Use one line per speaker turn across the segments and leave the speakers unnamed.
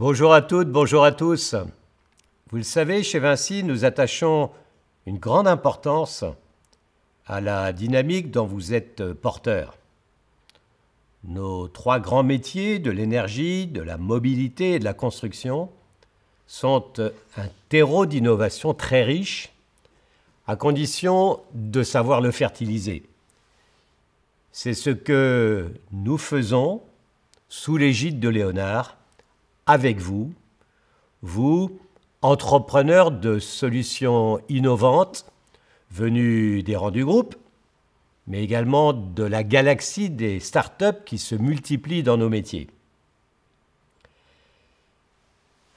Bonjour à toutes, bonjour à tous. Vous le savez, chez Vinci, nous attachons une grande importance à la dynamique dont vous êtes porteur. Nos trois grands métiers de l'énergie, de la mobilité et de la construction sont un terreau d'innovation très riche, à condition de savoir le fertiliser. C'est ce que nous faisons sous l'égide de Léonard avec vous, vous, entrepreneurs de solutions innovantes venus des rangs du groupe, mais également de la galaxie des startups qui se multiplient dans nos métiers.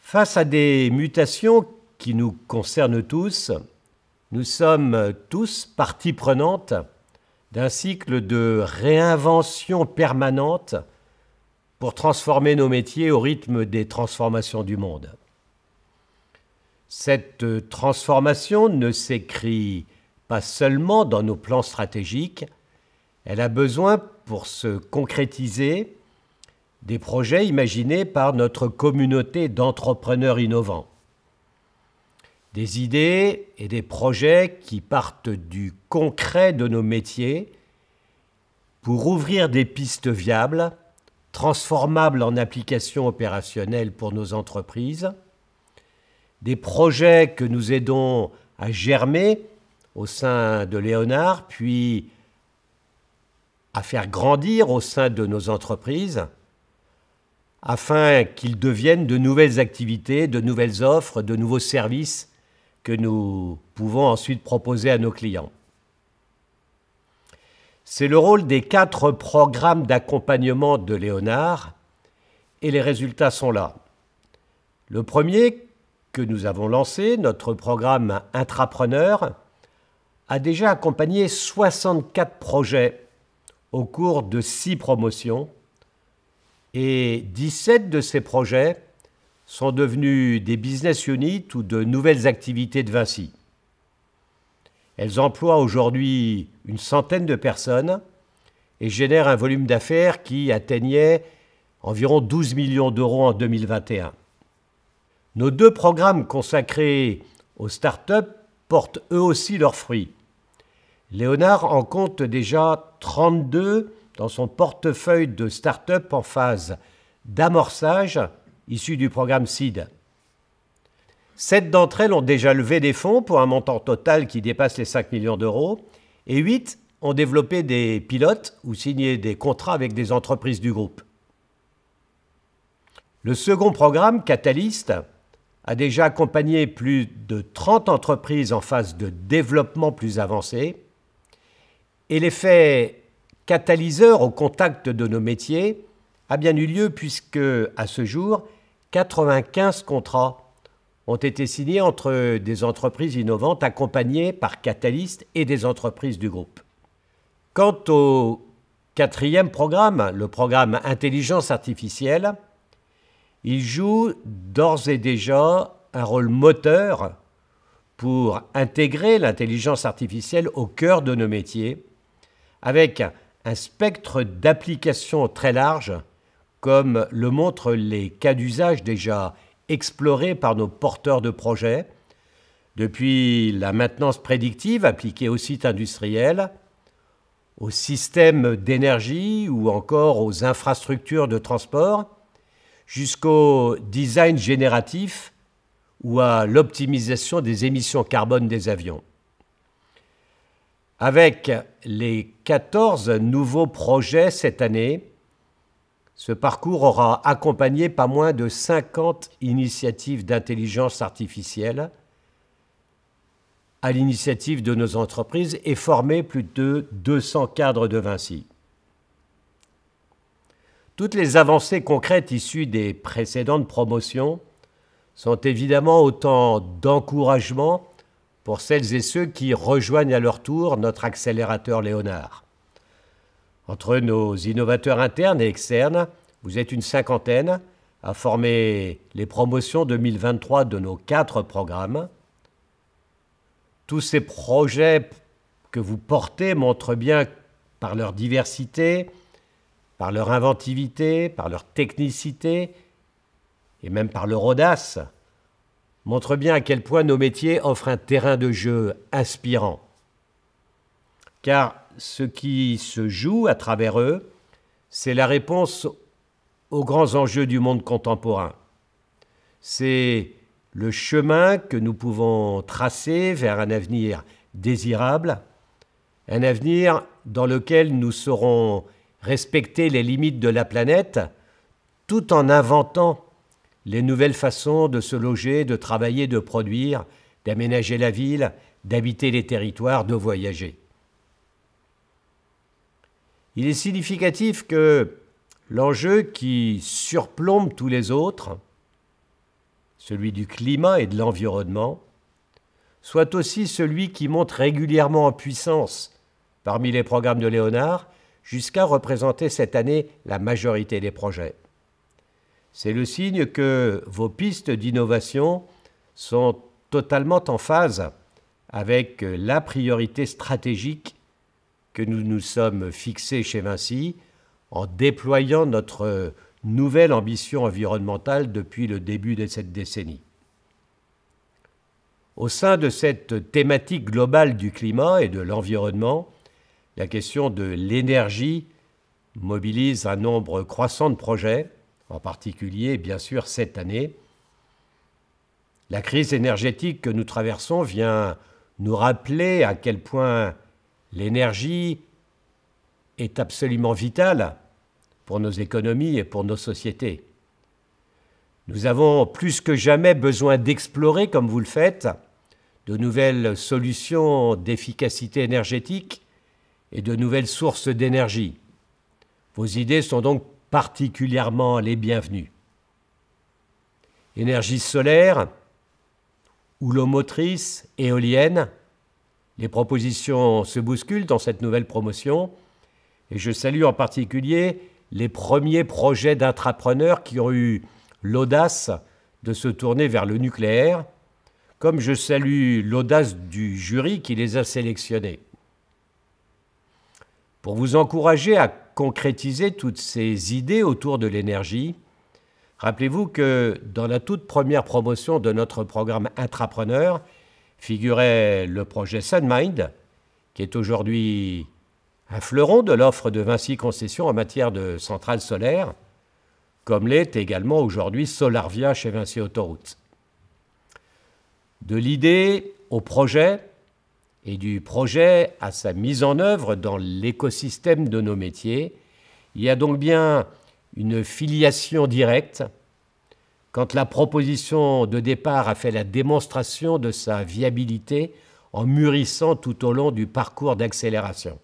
Face à des mutations qui nous concernent tous, nous sommes tous partie prenante d'un cycle de réinvention permanente pour transformer nos métiers au rythme des transformations du monde. Cette transformation ne s'écrit pas seulement dans nos plans stratégiques, elle a besoin pour se concrétiser des projets imaginés par notre communauté d'entrepreneurs innovants. Des idées et des projets qui partent du concret de nos métiers pour ouvrir des pistes viables transformables en applications opérationnelles pour nos entreprises, des projets que nous aidons à germer au sein de Léonard, puis à faire grandir au sein de nos entreprises, afin qu'ils deviennent de nouvelles activités, de nouvelles offres, de nouveaux services que nous pouvons ensuite proposer à nos clients. C'est le rôle des quatre programmes d'accompagnement de Léonard, et les résultats sont là. Le premier, que nous avons lancé, notre programme Intrapreneur, a déjà accompagné 64 projets au cours de 6 promotions, et 17 de ces projets sont devenus des business units ou de nouvelles activités de Vinci. Elles emploient aujourd'hui une centaine de personnes et génèrent un volume d'affaires qui atteignait environ 12 millions d'euros en 2021. Nos deux programmes consacrés aux startups portent eux aussi leurs fruits. Léonard en compte déjà 32 dans son portefeuille de startups en phase d'amorçage issu du programme SID. Sept d'entre elles ont déjà levé des fonds pour un montant total qui dépasse les 5 millions d'euros et huit ont développé des pilotes ou signé des contrats avec des entreprises du groupe. Le second programme, Catalyst, a déjà accompagné plus de 30 entreprises en phase de développement plus avancé et l'effet catalyseur au contact de nos métiers a bien eu lieu puisque, à ce jour, 95 contrats ont été signés entre des entreprises innovantes accompagnées par Catalyst et des entreprises du groupe. Quant au quatrième programme, le programme Intelligence artificielle, il joue d'ores et déjà un rôle moteur pour intégrer l'intelligence artificielle au cœur de nos métiers, avec un spectre d'applications très large, comme le montrent les cas d'usage déjà Explorés par nos porteurs de projets, depuis la maintenance prédictive appliquée au site industriel, aux systèmes d'énergie ou encore aux infrastructures de transport, jusqu'au design génératif ou à l'optimisation des émissions carbone des avions. Avec les 14 nouveaux projets cette année, ce parcours aura accompagné pas moins de 50 initiatives d'intelligence artificielle à l'initiative de nos entreprises et formé plus de 200 cadres de Vinci. Toutes les avancées concrètes issues des précédentes promotions sont évidemment autant d'encouragement pour celles et ceux qui rejoignent à leur tour notre accélérateur Léonard. Entre nos innovateurs internes et externes, vous êtes une cinquantaine à former les promotions 2023 de nos quatre programmes. Tous ces projets que vous portez montrent bien par leur diversité, par leur inventivité, par leur technicité et même par leur audace, montrent bien à quel point nos métiers offrent un terrain de jeu inspirant. Car ce qui se joue à travers eux, c'est la réponse aux grands enjeux du monde contemporain. C'est le chemin que nous pouvons tracer vers un avenir désirable, un avenir dans lequel nous saurons respecter les limites de la planète tout en inventant les nouvelles façons de se loger, de travailler, de produire, d'aménager la ville, d'habiter les territoires, de voyager. Il est significatif que l'enjeu qui surplombe tous les autres, celui du climat et de l'environnement, soit aussi celui qui monte régulièrement en puissance parmi les programmes de Léonard, jusqu'à représenter cette année la majorité des projets. C'est le signe que vos pistes d'innovation sont totalement en phase avec la priorité stratégique que nous nous sommes fixés chez Vinci en déployant notre nouvelle ambition environnementale depuis le début de cette décennie. Au sein de cette thématique globale du climat et de l'environnement, la question de l'énergie mobilise un nombre croissant de projets, en particulier bien sûr cette année. La crise énergétique que nous traversons vient nous rappeler à quel point L'énergie est absolument vitale pour nos économies et pour nos sociétés. Nous avons plus que jamais besoin d'explorer, comme vous le faites, de nouvelles solutions d'efficacité énergétique et de nouvelles sources d'énergie. Vos idées sont donc particulièrement les bienvenues. Énergie solaire, ou motrice éolienne, les propositions se bousculent dans cette nouvelle promotion et je salue en particulier les premiers projets d'intrapreneurs qui ont eu l'audace de se tourner vers le nucléaire, comme je salue l'audace du jury qui les a sélectionnés. Pour vous encourager à concrétiser toutes ces idées autour de l'énergie, rappelez-vous que dans la toute première promotion de notre programme Intrapreneur, figurait le projet Sunmind, qui est aujourd'hui un fleuron de l'offre de Vinci Concessions en matière de centrales solaires, comme l'est également aujourd'hui Solarvia chez Vinci Autoroutes. De l'idée au projet et du projet à sa mise en œuvre dans l'écosystème de nos métiers, il y a donc bien une filiation directe quand la proposition de départ a fait la démonstration de sa viabilité en mûrissant tout au long du parcours d'accélération.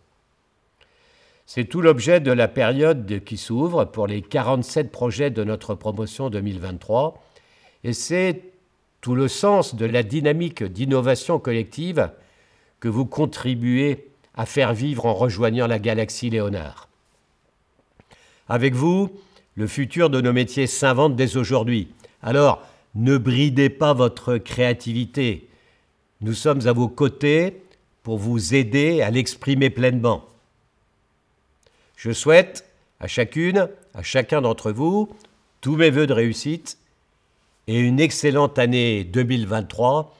C'est tout l'objet de la période qui s'ouvre pour les 47 projets de notre promotion 2023 et c'est tout le sens de la dynamique d'innovation collective que vous contribuez à faire vivre en rejoignant la galaxie Léonard. Avec vous, le futur de nos métiers s'invente dès aujourd'hui. Alors, ne bridez pas votre créativité. Nous sommes à vos côtés pour vous aider à l'exprimer pleinement. Je souhaite à chacune, à chacun d'entre vous, tous mes voeux de réussite et une excellente année 2023,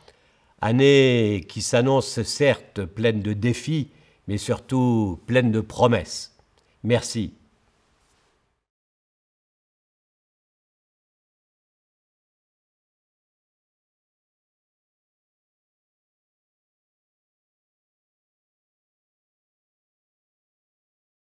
année qui s'annonce certes pleine de défis, mais surtout pleine de promesses. Merci.